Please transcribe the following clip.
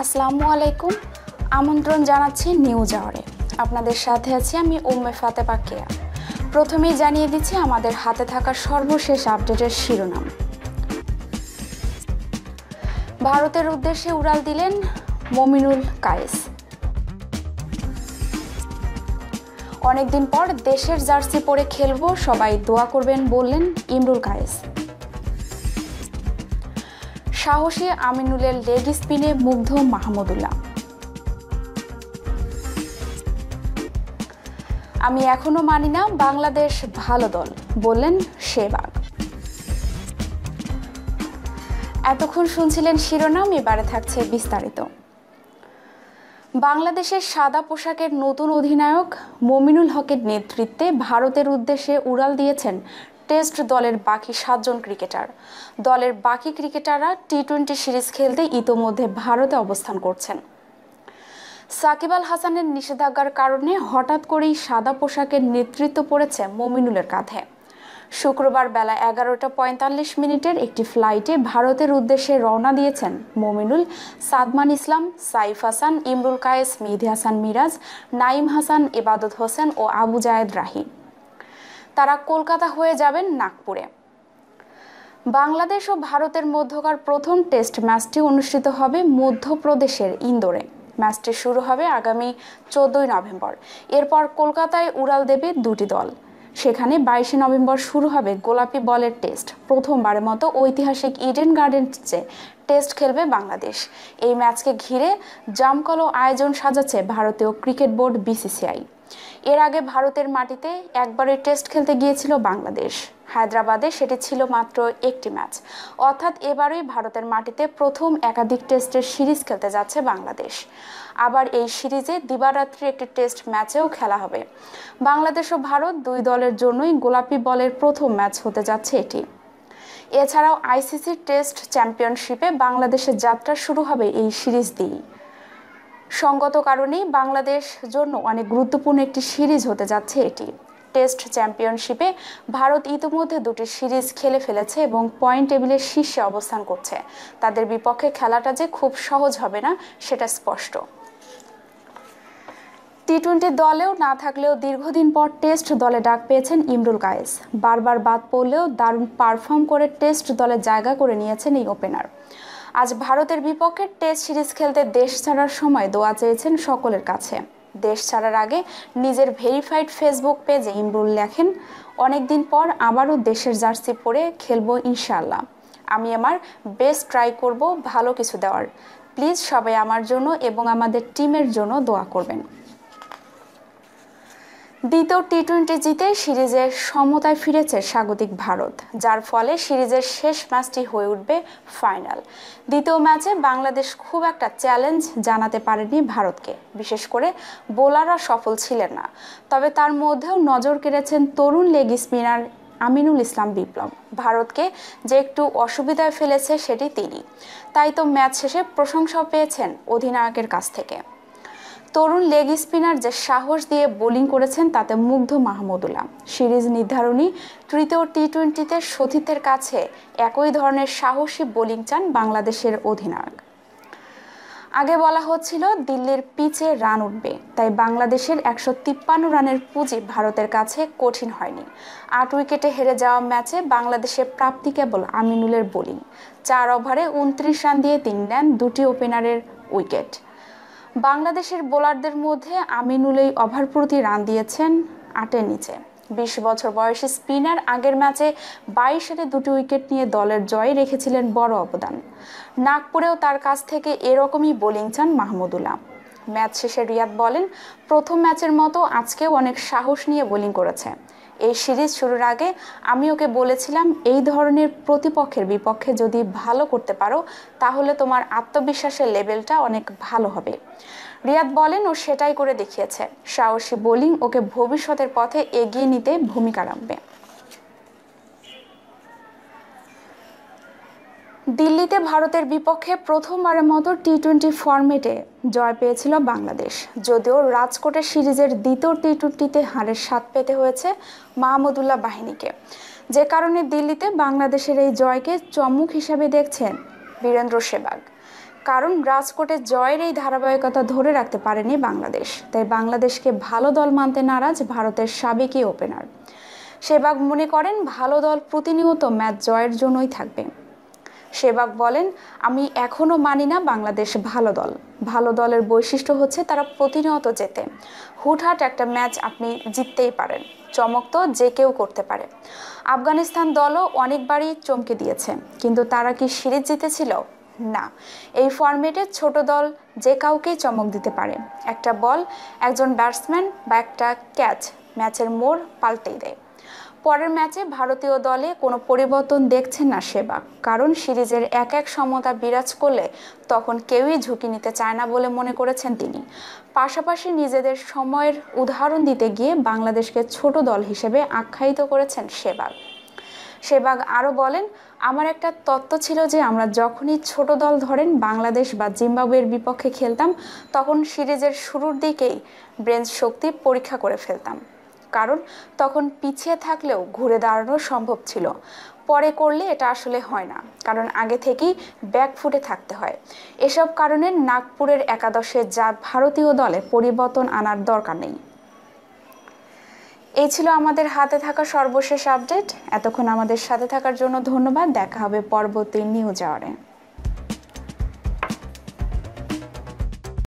আসসালামু আলাইকুম আমন্ত্রণ জানাচ্ছি নিউ জাওয়ারে আপনাদের সাথে আছি আমি উম্মে ফাতে পাকিয়া প্রথমেই জানিয়ে দিচ্ছি আমাদের হাতে থাকা সর্বশেষ আপডেটের শিরোনাম ভারতের উদ্দেশ্যে উড়াল দিলেন মমিনুল কায়েস অনেকদিন পর দেশের জার্সি পরে খেলব সবাই দোয়া করবেন বললেন ইমরুল কায়েস সাহসী আমিনুলের লেগ স্পিনে মুগ্ধ মাহমুদুল্লাহ আমি এখনো মানি না বাংলাদেশ ভালো দল বললেন সেবা এতক্ষণ শুনছিলেন শিরোনাম এবারে থাকছে বিস্তারিত বাংলাদেশের সাদা পোশাকের নতুন অধিনায়ক মমিনুল হকের নেতৃত্বে ভারতের উদ্দেশ্যে উড়াল দিয়েছেন টেস্ট দলের বাকি সাতজন ক্রিকেটার দলের বাকি ক্রিকেটাররা টি টোয়েন্টি সিরিজ খেলতে ইতোমধ্যে ভারতে অবস্থান করছেন সাকিব আল হাসানের নিষেধাজ্ঞার কারণে হঠাৎ করেই সাদা পোশাকের নেতৃত্ব পড়েছে মমিনুলের কাঁধে শুক্রবার বেলা এগারোটা পঁয়তাল্লিশ মিনিটের একটি ফ্লাইটে ভারতের উদ্দেশ্যে রওনা দিয়েছেন মমিনুল সাদমান ইসলাম সাইফ হাসান ইমরুল কায়েস মেহদি হাসান মিরাজ নাইম হাসান এবাদত হোসেন ও আবু জায়েদ রাহি তারা কলকাতা হয়ে যাবেন নাগপুরে বাংলাদেশ ও ভারতের মধ্যকার প্রথম টেস্ট ম্যাচটি অনুষ্ঠিত হবে মধ্যপ্রদেশের ইন্দোরে ম্যাচটি শুরু হবে আগামী চোদ্দই নভেম্বর এরপর কলকাতায় উড়াল দেবে দুটি দল সেখানে বাইশে নভেম্বর শুরু হবে গোলাপি বলের টেস্ট প্রথমবারের মতো ঐতিহাসিক ইডেন গার্ডেন্সে টেস্ট খেলবে বাংলাদেশ এই ম্যাচকে ঘিরে জামকলো আয়োজন সাজাচ্ছে ভারতীয় ক্রিকেট বোর্ড বিসিসিআই এর আগে ভারতের মাটিতে একবারের টেস্ট খেলতে গিয়েছিল বাংলাদেশ হায়দ্রাবাদে সেটি ছিল মাত্র একটি ম্যাচ অর্থাৎ এবারই ভারতের মাটিতে প্রথম একাধিক টেস্টের সিরিজ খেলতে যাচ্ছে বাংলাদেশ আবার এই সিরিজে দিবারাত্রির একটি টেস্ট ম্যাচেও খেলা হবে বাংলাদেশ ও ভারত দুই দলের জন্যই গোলাপি বলের প্রথম ম্যাচ হতে যাচ্ছে এটি এছাড়াও আইসিসি টেস্ট চ্যাম্পিয়নশিপে বাংলাদেশের যাত্রা শুরু হবে এই সিরিজ দিয়েই সঙ্গত কারণেই বাংলাদেশ জন্য অনেক গুরুত্বপূর্ণ একটি সিরিজ হতে যাচ্ছে এটি টেস্ট চ্যাম্পিয়নশিপে ভারত ইতিমধ্যে দুটি সিরিজ খেলে ফেলেছে এবং পয়েন্ট টেবিলের শীর্ষে অবস্থান করছে তাদের বিপক্ষে খেলাটা যে খুব সহজ হবে না সেটা স্পষ্ট টি টোয়েন্টি দলেও না থাকলেও দীর্ঘদিন পর টেস্ট দলে ডাক পেয়েছেন ইমরুল কায়েস বারবার বাদ পড়লেও দারুণ পারফর্ম করে টেস্ট দলে জায়গা করে নিয়েছেন এই ওপেনার আজ ভারতের বিপক্ষে টেস্ট সিরিজ খেলতে দেশ ছাড়ার সময় দোয়া চেয়েছেন সকলের কাছে দেশ ছাড়ার আগে নিজের ভেরিফাইড ফেসবুক পেজে ইমরুল লেখেন অনেকদিন পর আবারও দেশের জার্সি পরে খেলব ইনশাল্লাহ আমি আমার বেস্ট ট্রাই করব ভালো কিছু দেওয়ার প্লিজ সবাই আমার জন্য এবং আমাদের টিমের জন্য দোয়া করবেন দ্বিতীয় টি টোয়েন্টি জিতে সিরিজের সমতায় ফিরেছে স্বাগতিক ভারত যার ফলে সিরিজের শেষ ম্যাচটি হয়ে উঠবে ফাইনাল দ্বিতীয় ম্যাচে বাংলাদেশ খুব একটা চ্যালেঞ্জ জানাতে পারেনি ভারতকে বিশেষ করে বোলাররা সফল ছিলেন না তবে তার মধ্যেও নজর কেড়েছেন তরুণ লেগ স্পিনার আমিনুল ইসলাম বিপ্লব ভারতকে যে একটু অসুবিধায় ফেলেছে সেটি তিনি তাই তো ম্যাচ শেষে প্রশংসা পেয়েছেন অধিনায়কের কাছ থেকে তরুণ লেগ স্পিনার যে সাহস দিয়ে বোলিং করেছেন তাতে মুগ্ধ মাহমুদুল্লাহ সিরিজ নির্ধারণী তৃতীয় টি টোয়েন্টিতে সতীর্থের কাছে একই ধরনের সাহসী বোলিং চান বাংলাদেশের অধিনায়ক আগে বলা হচ্ছিল দিল্লির পিচে রান উঠবে তাই বাংলাদেশের একশো তিপ্পান্ন রানের পুঁজি ভারতের কাছে কঠিন হয়নি আট উইকেটে হেরে যাওয়া ম্যাচে বাংলাদেশের প্রাপ্তি কেবল আমিনুলের বোলিং চার ওভারে উনত্রিশ রান দিয়ে তিনি নেন দুটি ওপেনারের উইকেট বাংলাদেশের বোলারদের মধ্যে আমিনুলেই ওভার প্রতি রান দিয়েছেন আটের নিচে বিশ বছর বয়সী স্পিনার আগের ম্যাচে বাইশ রানে দুটি উইকেট নিয়ে দলের জয় রেখেছিলেন বড় অবদান নাগপুরেও তার কাছ থেকে এরকমই বোলিং চান মাহমুদুল্লাহ ম্যাচ শেষে রিয়াদ বলেন প্রথম ম্যাচের মতো আজকেও অনেক সাহস নিয়ে বোলিং করেছে এই সিরিজ শুরুর আগে আমি ওকে বলেছিলাম এই ধরনের প্রতিপক্ষের বিপক্ষে যদি ভালো করতে পারো তাহলে তোমার আত্মবিশ্বাসের লেভেলটা অনেক ভালো হবে রিয়াদ বলেন ও সেটাই করে দেখিয়েছে সাহসী বোলিং ওকে ভবিষ্যতের পথে এগিয়ে নিতে ভূমিকা রাখবে দিল্লিতে ভারতের বিপক্ষে প্রথমবারের মতো টি টোয়েন্টি ফর্মেটে জয় পেয়েছিল বাংলাদেশ যদিও রাজকোটের সিরিজের দ্বিতীয় টি টোয়েন্টিতে হারের স্বাদ পেতে হয়েছে মাহমুদুল্লাহ বাহিনীকে যে কারণে দিল্লিতে বাংলাদেশের এই জয়কে চমক হিসাবে দেখছেন বীরেন্দ্র সেবাগ কারণ রাজকোটে জয়ের এই ধারাবাহিকতা ধরে রাখতে পারেনি বাংলাদেশ তাই বাংলাদেশকে ভালো দল মানতে নারাজ ভারতের সাবেকি ওপেনার সেবাগ মনে করেন ভালো দল প্রতিনিয়ত ম্যাচ জয়ের জন্যই থাকবে সেবাগ বলেন আমি এখনও মানি না বাংলাদেশ ভালো দল ভালো দলের বৈশিষ্ট্য হচ্ছে তারা প্রতিনিয়ত জেতে হুটহাট একটা ম্যাচ আপনি জিততেই পারেন চমক তো যে কেউ করতে পারে আফগানিস্তান দলও অনেকবারই চমকে দিয়েছে কিন্তু তারা কি সিরিজ জিতেছিল না এই ফর্মেটে ছোট দল যে কাউকেই চমক দিতে পারে একটা বল একজন ব্যাটসম্যান বা একটা ক্যাচ ম্যাচের মোড় পাল্টেই দেয় পরের ম্যাচে ভারতীয় দলে কোনো পরিবর্তন দেখছেন না সেবাগ কারণ সিরিজের এক এক সমতা বিরাজ করলে তখন কেউই ঝুঁকি নিতে চায় না বলে মনে করেছেন তিনি পাশাপাশি নিজেদের সময়ের উদাহরণ দিতে গিয়ে বাংলাদেশকে ছোট দল হিসেবে আখ্যায়িত করেছেন সেবাগ সেবাগ আরও বলেন আমার একটা তত্ত্ব ছিল যে আমরা যখনই ছোট দল ধরেন বাংলাদেশ বা জিম্বাবুয়ের বিপক্ষে খেলতাম তখন সিরিজের শুরুর দিকেই ব্রেঞ্চ শক্তি পরীক্ষা করে ফেলতাম কারণ তখন পিছিয়ে থাকলেও ঘুরে দাঁড়ানো সম্ভব ছিল পরে করলে এটা আসলে হয় না কারণ আগে থেকেই ব্যাকফুটে থাকতে হয় এসব কারণে নাগপুরের একাদশে যা ভারতীয় দলে পরিবর্তন আনার দরকার নেই এই ছিল আমাদের হাতে থাকা সর্বশেষ আপডেট এতক্ষণ আমাদের সাথে থাকার জন্য ধন্যবাদ দেখা হবে পরবর্তী নিউজ আওয়ারে